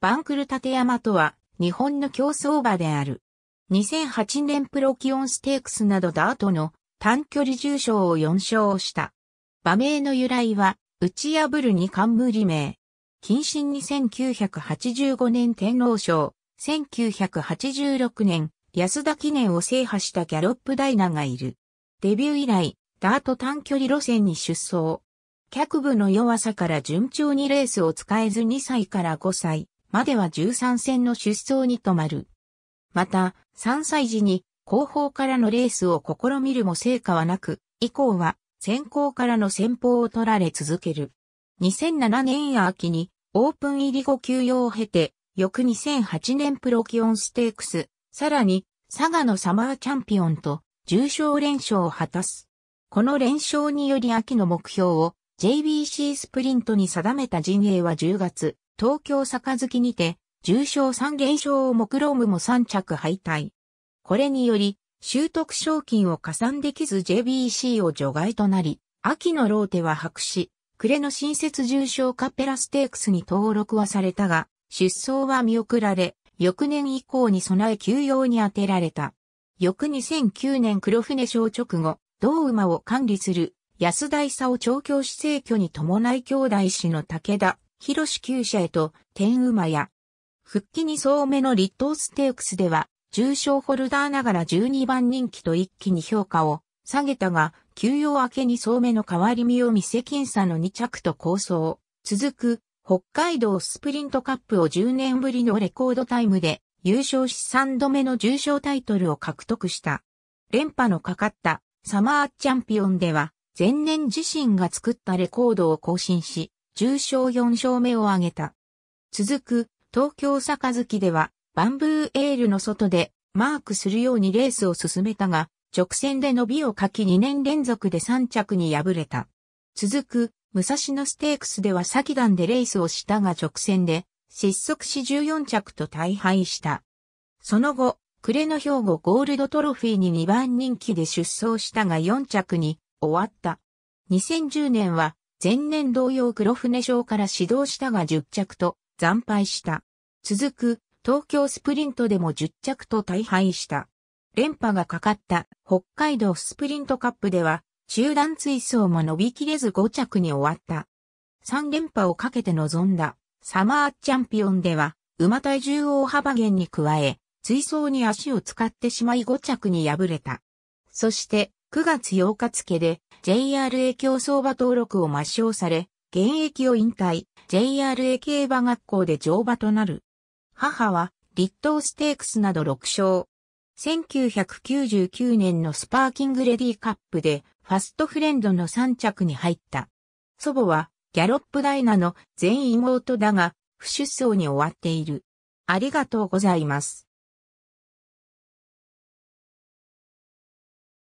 バンクル立山とは、日本の競争馬である。2008年プロキオンステークスなどダートの短距離重賞を4勝した。馬名の由来は、打ち破るに冠名。近親に1985年天皇賞、1986年安田記念を制覇したギャロップダイナがいる。デビュー以来、ダート短距離路線に出走。脚部の弱さから順調にレースを使えず2歳から5歳、までは13戦の出走に止まる。また、3歳時に後方からのレースを試みるも成果はなく、以降は先行からの先方を取られ続ける。2007年秋にオープン入り後休養を経て、翌2008年プロキオンステークス、さらに佐賀のサマーチャンピオンと重賞連勝を果たす。この連勝により秋の目標を JBC スプリントに定めた陣営は10月、東京杯にて、重賞3減少を目論むも3着敗退。これにより、習得賞金を加算できず JBC を除外となり、秋のローテは白紙、暮れの新設重賞カペラステークスに登録はされたが、出走は見送られ、翌年以降に備え休養に充てられた。翌2009年黒船賞直後、同馬を管理する安田を調教師制挙に伴い兄弟子の武田広し厩舎へと、天馬や、復帰2層目の立東ステークスでは、重賞ホルダーながら12番人気と一気に評価を下げたが、休養明け2層目の変わり身を見せ金差の2着と構想。続く、北海道スプリントカップを10年ぶりのレコードタイムで、優勝し3度目の重賞タイトルを獲得した。連覇のかかったサマーチャンピオンでは、前年自身が作ったレコードを更新し、重賞4勝目を挙げた。続く、東京杯では、バンブーエールの外で、マークするようにレースを進めたが、直線で伸びをかき2年連続で3着に敗れた。続く、武蔵野ステークスでは先段でレースをしたが直線で、失速し14着と大敗した。その後、暮れの兵庫ゴールドトロフィーに2番人気で出走したが4着に終わった。2010年は前年同様黒船賞から指導したが10着と惨敗した。続く東京スプリントでも10着と大敗した。連覇がかかった北海道スプリントカップでは中段追走も伸びきれず5着に終わった。3連覇をかけて臨んだサマーチャンピオンでは馬体重大幅減に加え追走に足を使ってしまい5着に敗れた。そして9月8日付で JRA 競走馬登録を抹消され、現役を引退、JRA 競馬学校で乗馬となる。母は、立東ステークスなど6勝。1999年のスパーキングレディカップで、ファストフレンドの3着に入った。祖母は、ギャロップダイナの全妹だが、不出走に終わっている。ありがとうございます。